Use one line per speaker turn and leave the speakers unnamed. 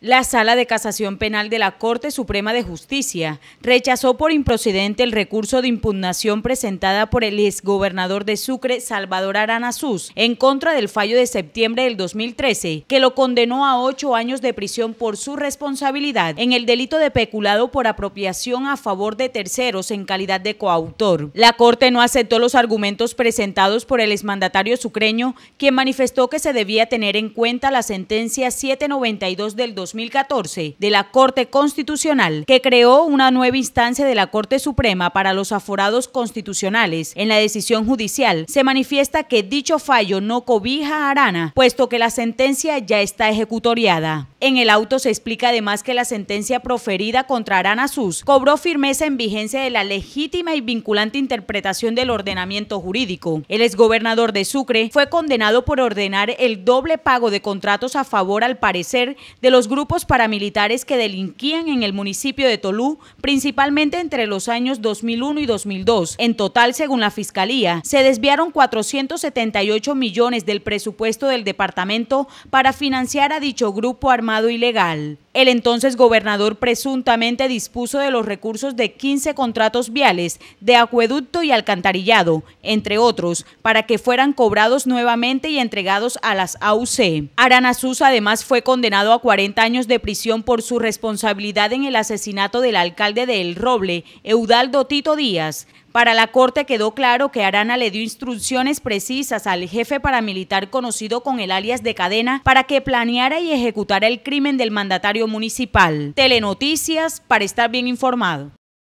La Sala de Casación Penal de la Corte Suprema de Justicia rechazó por improcedente el recurso de impugnación presentada por el exgobernador de Sucre, Salvador Arana en contra del fallo de septiembre del 2013, que lo condenó a ocho años de prisión por su responsabilidad en el delito de peculado por apropiación a favor de terceros en calidad de coautor. La Corte no aceptó los argumentos presentados por el exmandatario sucreño, quien manifestó que se debía tener en cuenta la sentencia 792 del 2014 de la Corte Constitucional, que creó una nueva instancia de la Corte Suprema para los aforados constitucionales. En la decisión judicial se manifiesta que dicho fallo no cobija a Arana, puesto que la sentencia ya está ejecutoriada. En el auto se explica además que la sentencia proferida contra Arana Sus cobró firmeza en vigencia de la legítima y vinculante interpretación del ordenamiento jurídico. El exgobernador de Sucre fue condenado por ordenar el doble pago de contratos a favor, al parecer, de los grupos grupos paramilitares que delinquían en el municipio de Tolú, principalmente entre los años 2001 y 2002. En total, según la Fiscalía, se desviaron 478 millones del presupuesto del departamento para financiar a dicho grupo armado ilegal. El entonces gobernador presuntamente dispuso de los recursos de 15 contratos viales de acueducto y alcantarillado, entre otros, para que fueran cobrados nuevamente y entregados a las AUC. Aranazuz además fue condenado a 40 años de prisión por su responsabilidad en el asesinato del alcalde de El Roble, Eudaldo Tito Díaz. Para la Corte quedó claro que Arana le dio instrucciones precisas al jefe paramilitar conocido con el alias de Cadena para que planeara y ejecutara el crimen del mandatario municipal. Telenoticias para estar bien informado.